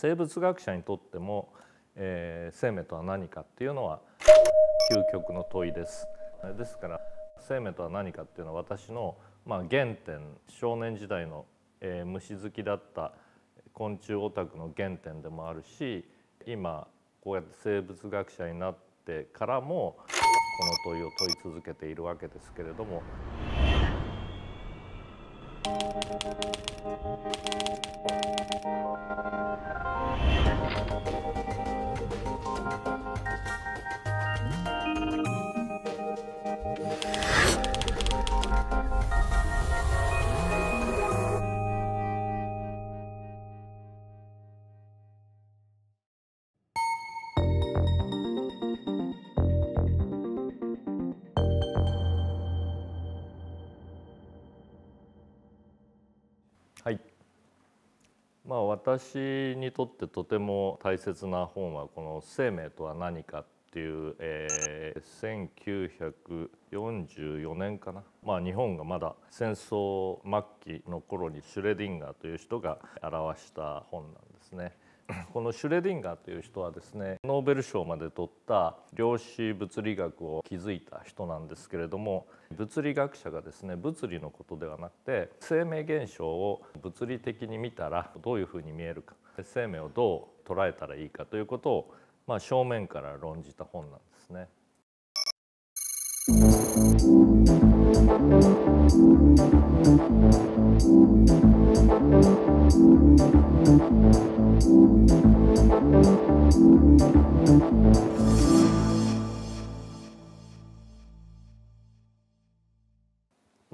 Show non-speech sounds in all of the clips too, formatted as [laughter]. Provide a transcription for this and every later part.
生物学者にとっても、えー、生命とは何かっていうのは究極の問いです。ですから生命とは何かっていうのは私の、まあ、原点少年時代の、えー、虫好きだった昆虫オタクの原点でもあるし今こうやって生物学者になってからもこの問いを問い続けているわけですけれども。Thank you. 私にとってとても大切な本はこの「生命とは何か」っていう、えー、1944年かな、まあ、日本がまだ戦争末期の頃にシュレディンガーという人が表した本なんですね。このシュレディンガーという人はですねノーベル賞まで取った量子物理学を築いた人なんですけれども物理学者がですね物理のことではなくて生命現象を物理的に見たらどういうふうに見えるか生命をどう捉えたらいいかということを、まあ、正面から論じた本なんですね。まあ、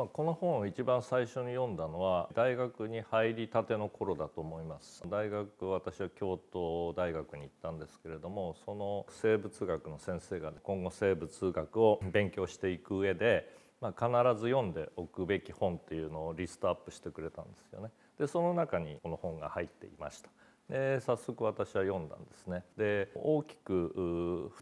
この本を一番最初に読んだのは大学に入りたての頃だと思います大学私は京都大学に行ったんですけれどもその生物学の先生が今後生物学を勉強していく上でまあ、必ず読んでおくべき本っていうのをリストアップしてくれたんですよね。でその中にこの本が入っていました。で早速私は読んだんですねで大きく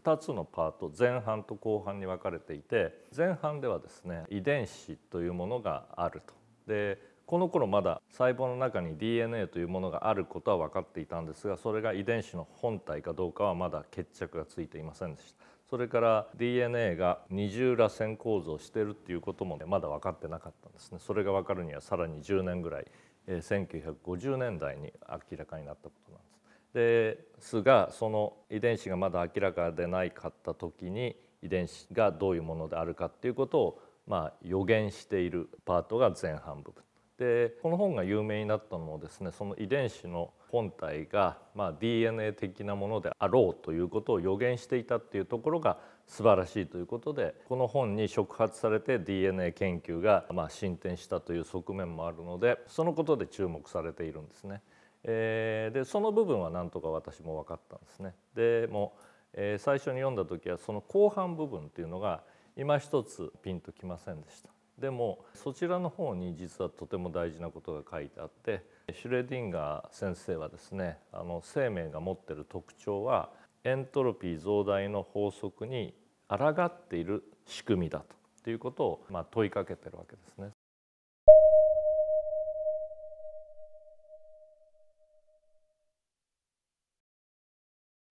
2つのパート前半と後半に分かれていて前半ではですね遺伝子というものがあるとでこの頃まだ細胞の中に DNA というものがあることは分かっていたんですがそれが遺伝子の本体かどうかはまだ決着がついていませんでしたそれから DNA が二重螺旋構造してるっていうことも、ね、まだ分かってなかったんですねそれが分かるにはさらに10年ぐらい、え1950年代に明らかになったことなんです。ですがその遺伝子がまだ明らかでないかった時に遺伝子がどういうものであるかっていうことをまあ予言しているパートが前半部分でこの本が有名になったのもですねその遺伝子の本体が、まあ、DNA 的なものであろうということを予言していたっていうところが素晴らしいということでこの本に触発されて DNA 研究が、まあ、進展したという側面もあるのでそのことで注目されているんですね。えー、でその部分は何とか私も分かったんですね。でも、えー、最初に読んだ時はその後半部分っていうのが今一つピンときませんでした。でもそちらの方に実はとても大事なことが書いてあってシュレディンガー先生はですねあの生命が持っている特徴はエントロピー増大の法則に抗っている仕組みだとということをまあ問いかけてるわけですね。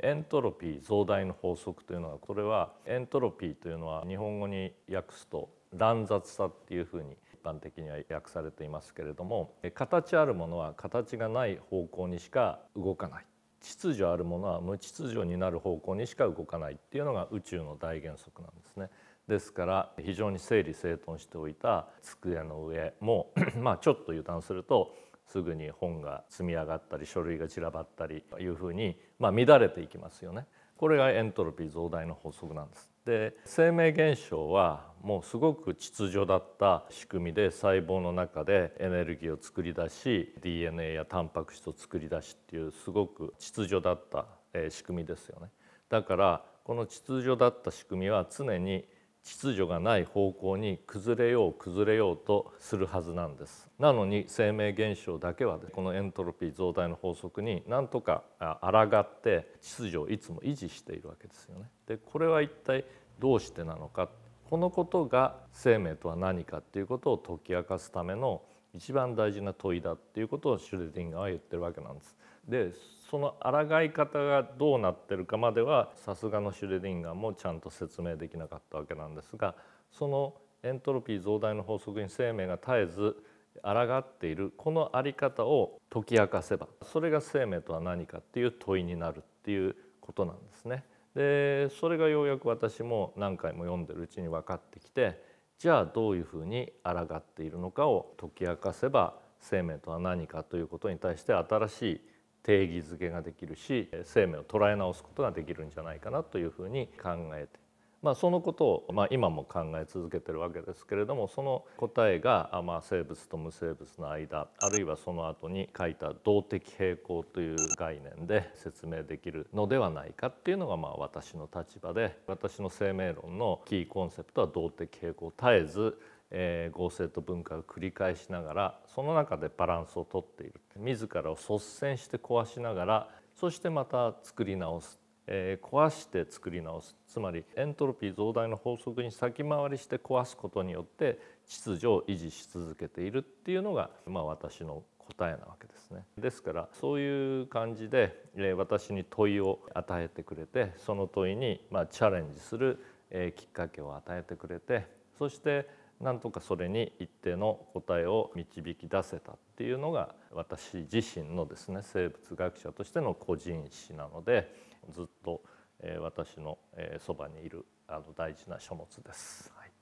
エントロピー増大の法則というのはこれはエントロピーというのは日本語に訳すと乱雑さっていうふうに一般的には訳されていますけれども形あるものは形がない方向にしか動かない秩序あるものは無秩序になる方向にしか動かないっていうのが宇宙の大原則なんですね。ですから非常に整理整頓しておいた机の上も [clears throat] まあちょっと油断するとすぐに本が積み上がったり書類が散らばったりというふうに、まあ、乱れていきますよね。これがエントロピー増大の法則なんです。で生命現象はもうすごく秩序だった仕組みで細胞の中でエネルギーを作り出し DNA やタンパク質を作り出しっていうすごく秩序だった仕組みですよね。だからこの秩序だった仕組みは常に秩序がない方向に崩れよう崩れようとするはずなんですなのに生命現象だけはこのエントロピー増大の法則になんとか抗って秩序をいつも維持しているわけですよねでこれは一体どうしてなのかこのことが生命とは何かっていうことを解き明かすための一番大事な問いだっていうことをシュレディンガーは言ってるわけなんです。でその抗い方がどうなってるかまではさすがのシュレディンガーもちゃんと説明できなかったわけなんですがそのエントロピー増大の法則に生命が絶えず抗っているこの在り方を解き明かせばそれが生命とは何かっていう問いになるっていうことなんですね。でそれがようやく私も何回も読んでるうちに分かってきてじゃあどういうふうに抗っているのかを解き明かせば生命とは何かということに対して新しい定義づけができるし生命を捉え直すことができるんじゃないかなというふうに考えてまあ、そのことを、まあ、今も考え続けてるわけですけれどもその答えが、まあ、生物と無生物の間あるいはその後に書いた動的平衡という概念で説明できるのではないかっていうのが、まあ、私の立場で私の生命論のキーコンセプトは動的平衡絶えずえー、合成と文化を繰り返しながらその中でバランスをとっている自らを率先して壊しながらそしてまた作り直すえ壊して作り直すつまりエントロピー増大の法則に先回りして壊すことによって秩序を維持し続けているっていうのが、まあ、私の答えなわけですねですからそういう感じで、え私に問いを与えてくれてその問いに、まあ、チャレンジする、えきっかけを与えてくれてそしてなんとかそれに一定の答えを導き出せたっていうのが私自身のですね生物学者としての個人史なのでずっと、えー、私のえそば、にいるあの大事な書物です。はい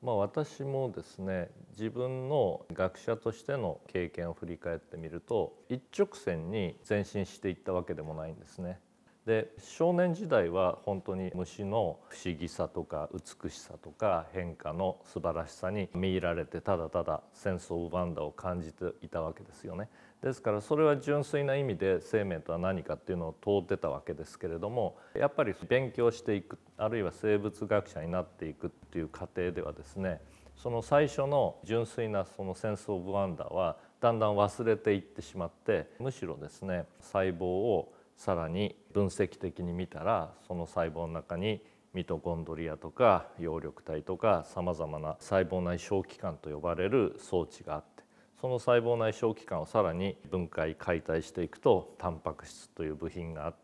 まあ、私もですね自分の学者としての経験を振り返ってみると一直線に前進していったわけでもないんですね。で少年時代は本当に虫の不思議さとか美しさとか変化の素晴らしさに見入られてただただ戦争バンダを感じていたわけですよね。ですからそれは純粋な意味で生命とは何かっていうのを問うてたわけですけれどもやっぱり勉強していくあるいは生物学者になっていくっていう過程ではですねその最初の純粋なそのセンス・オブ・ワンダーはだんだん忘れていってしまってむしろですね細胞をさらに分析的に見たらその細胞の中にミトコンドリアとか葉緑体とかさまざまな細胞内小器官と呼ばれる装置があってその細胞内小器官をさらに分解解体していくとタンパク質という部品があっ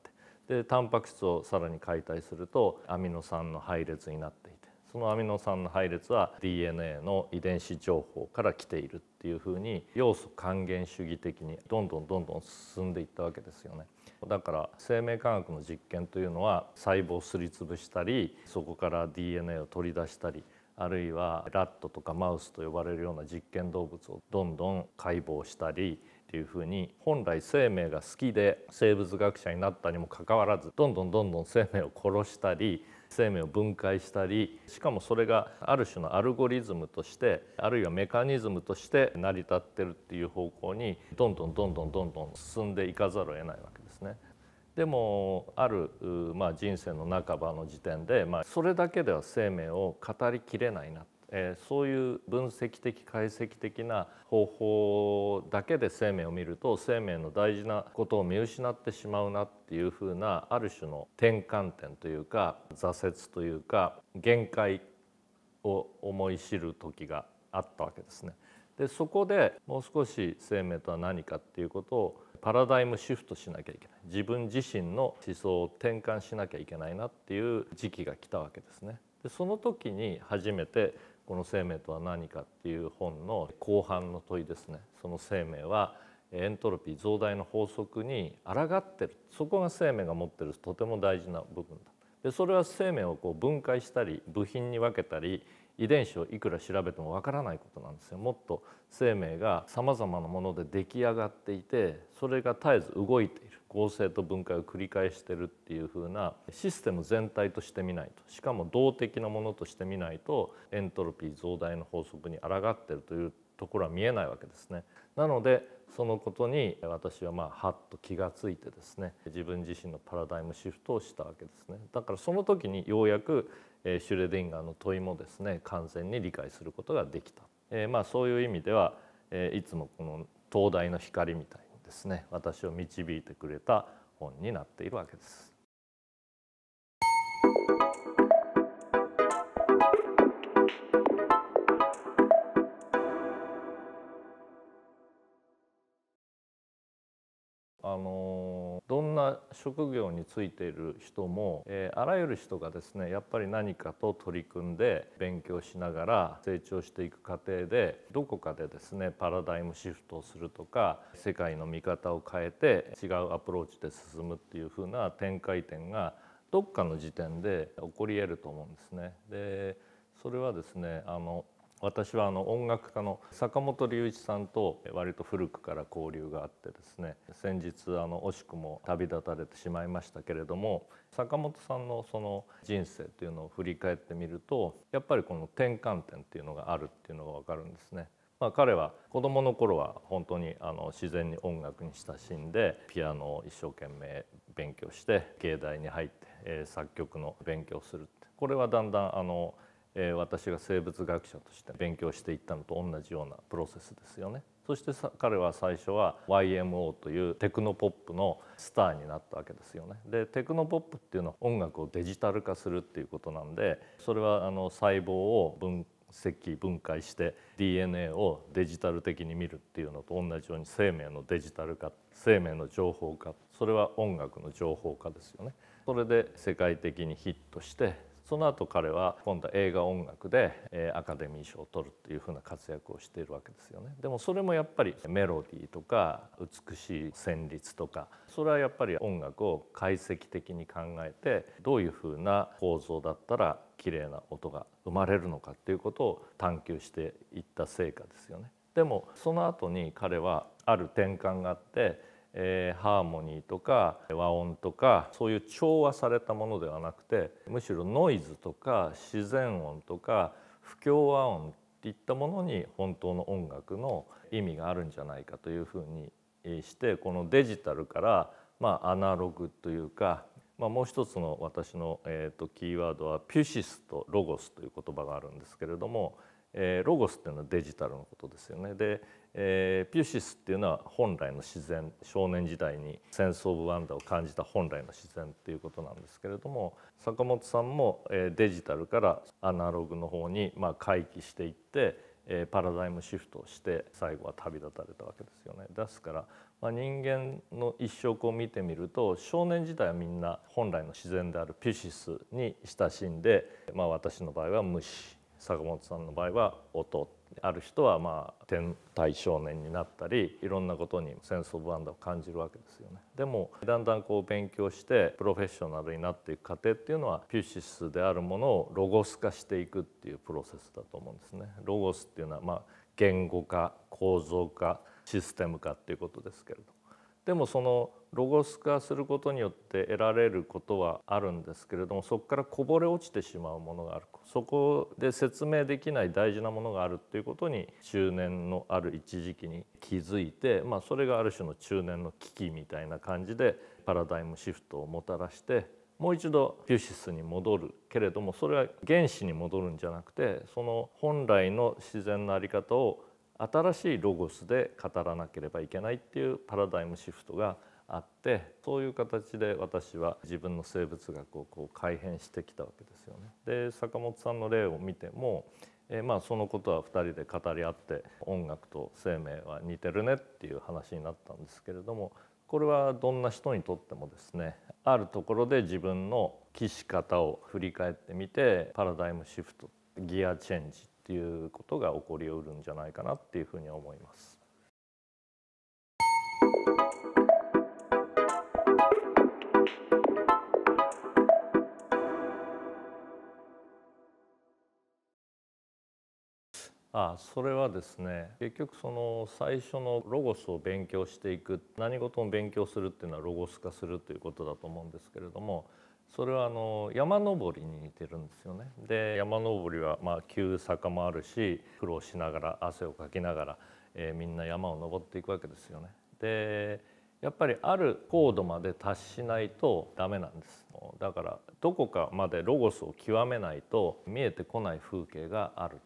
てでタンパク質をさらに解体するとアミノ酸の配列になっていてそのアミノ酸の配列は DNA の遺伝子情報から来ているっていうふうに要素還元主義的にどんどんどんどん進んでいったわけですよね。だから生命科学の実験というのは細胞をすりつぶしたりそこから DNA を取り出したりあるいはラットとかマウスと呼ばれるような実験動物をどんどん解剖したりっていうふうに本来生命が好きで生物学者になったにもかかわらずどんどんどんどん生命を殺したり生命を分解したりしかもそれがある種のアルゴリズムとしてあるいはメカニズムとして成り立ってるっていう方向にどんどんどんどんどんどん進んでいかざるを得ないわけですね。でもある、まあ、人生の半ばの時点で、まあ、それだけでは生命を語りきれないなえー、そういう分析的解析的な方法だけで生命を見ると生命の大事なことを見失ってしまうなっていうふうなある種の転換点というか挫折というか限界を思い知る時があったわけですね。でそこでもう少し生命とは何かっていうことをパラダイムシフトしなきゃいけない自分自身の思想を転換しなきゃいけないなっていう時期が来たわけですね。でその時に初めてこの生命とは何かっていう本の後半の問いですねその生命はエントロピー増大の法則に抗ってるそこが生命が持ってるとても大事な部分だでそれは生命をこう分解したり部品に分けたり遺伝子をいくら調べてもわからないことなんですよもっと生命がさまざまなもので出来上がっていてそれが絶えず動いている合成と分解を繰り返してるっていうふうなシステム全体として見ないとしかも動的なものとして見ないとエントロピー増大の法則に抗ってるというところは見えないわけですね。なのでそのことに私はまあはと気が付いてですね自分自身のパラダイムシフトをしたわけですねだからその時にようやくシュレディンガーの問いもですね完全に理解することができた、えー、まあそういう意味ではいつもこの灯台の光みたいにですね私を導いてくれた本になっているわけです。あのどんな職業に就いている人も、えー、あらゆる人がですねやっぱり何かと取り組んで勉強しながら成長していく過程でどこかでですねパラダイムシフトをするとか世界の見方を変えて違うアプローチで進むっていうふうな展開点がどっかの時点で起こり得ると思うんですね。でそれはですねあの私はあの音楽家の坂本龍一さんと割と古くから交流があってですね先日あの惜しくも旅立たれてしまいましたけれども坂本さんのその人生というのを振り返ってみるとやっぱりこの転換点っていうのがあるっていうのが分かるんですね。まあ、彼は子どもの頃は本当にあの自然に音楽に親しんでピアノを一生懸命勉強して芸大に入って、え作曲の勉強するこれはだんだんあのえー、私が生物学者として勉強していったのと同じようなプロセスですよね。そして彼は最初は YMO というテクノポップのスターになったわけですよね。でテクノポップっていうのは音楽をデジタル化するっていうことなんでそれはあの細胞を分析分解して DNA をデジタル的に見るっていうのと同じように生命のデジタル化生命の情報化それは音楽の情報化ですよね。それで世界的にヒットしてその後彼は今度は映画音楽で、えアカデミー賞を取るっていうふうな活躍をしているわけですよねでもそれもやっぱりメロディーとか美しい旋律とかそれはやっぱり音楽を解析的に考えてどういうふうな構造だったら綺麗な音が生まれるのかっていうことを探求していった成果ですよねでもその後に彼はある転換があってえー、ハーモニーとか和音とかそういう調和されたものではなくてむしろノイズとか自然音とか不協和音っていったものに本当の音楽の意味があるんじゃないかというふうにしてこのデジタルから、まあ、アナログというか、まあ、もう一つの私の、えー、とキーワードはピュシスとロゴスという言葉があるんですけれども、えー、ロゴスっていうのはデジタルのことですよね。でえー、ピュシスっていうのは本来の自然少年時代にセンス・オブ・ワンダーを感じた本来の自然っていうことなんですけれども坂本さんも、えー、デジタルからアナログの方に、まあ、回帰していって、えー、パラダイムシフトをして最後は旅立たれたわけですよね。ですから、まあ、人間の一生を見てみると少年時代はみんな本来の自然であるピュシスに親しんで、まあ、私の場合は虫坂本さんの場合は音ある人はまあ天体少年になったりいろんなことにセンス・オブ・アンダーを感じるわけですよねでもだんだんこう勉強してプロフェッショナルになっていく過程っていうのはピュシスであるものをロゴス化していくっていうプロセスだと思うんですね。ロゴスっていうのはまあ言語化構造化システム化っていうことですけれどでもそのロゴス化することによって得られることはあるんですけれどもそこからこぼれ落ちてしまうものがあるそこで説明できない大事なものがあるっていうことに中年のある一時期に気づいて、まあ、それがある種の中年の危機みたいな感じでパラダイムシフトをもたらしてもう一度ピュシスに戻るけれどもそれは原始に戻るんじゃなくてその本来の自然の在り方を新しいロゴスで語らなければいけないっていうパラダイムシフトがあってそういう形で私は自分の生物学をこう改変してきたわけですよね。で坂本さんの例を見てもえまあ、そのことは2人で語り合って音楽と生命は似てるねっていう話になったんですけれどもこれはどんな人にとってもですねあるところで自分の起死方を振り返ってみてパラダイムシフトギアチェンジっていうことが起こりうるんじゃないかなっていうふうに思います。あそれはですね結局その最初のロゴスを勉強していく何事も勉強するっていうのはロゴス化するということだと思うんですけれどもそれはあの山登りに似てるんですよね。で山登りはまあ急坂もあるし苦労しながら汗をかきながら、えー、みんな山を登っていくわけですよね。でやっぱりある高度まで達しないとダメなんですだからどこかまでロゴスを極めないと見えてこない風景がある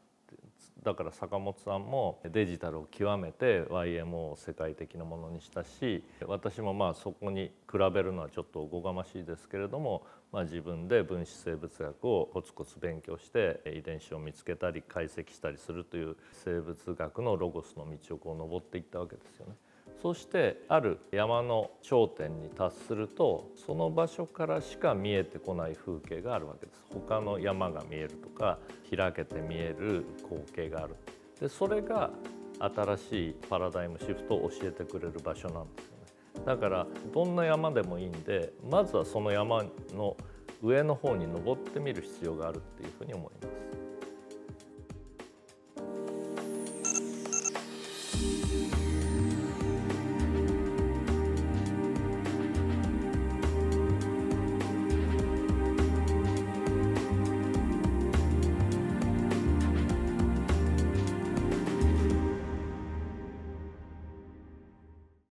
だから坂本さんもデジタルを極めて YMO を世界的なものにしたし私もまあそこに比べるのはちょっとおこがましいですけれども、まあ、自分で分子生物学をコツコツ勉強して遺伝子を見つけたり解析したりするという生物学のロゴスの道をこう登っていったわけですよね。そしてある山の頂点に達するとその場所からしか見えてこない風景があるわけです他の山が見えるとか開けて見える光景があるでそれが新しいパラダイムシフトを教えてくれる場所なんですよねだからどんな山でもいいんでまずはその山の上の方に登ってみる必要があるっていうふうに思います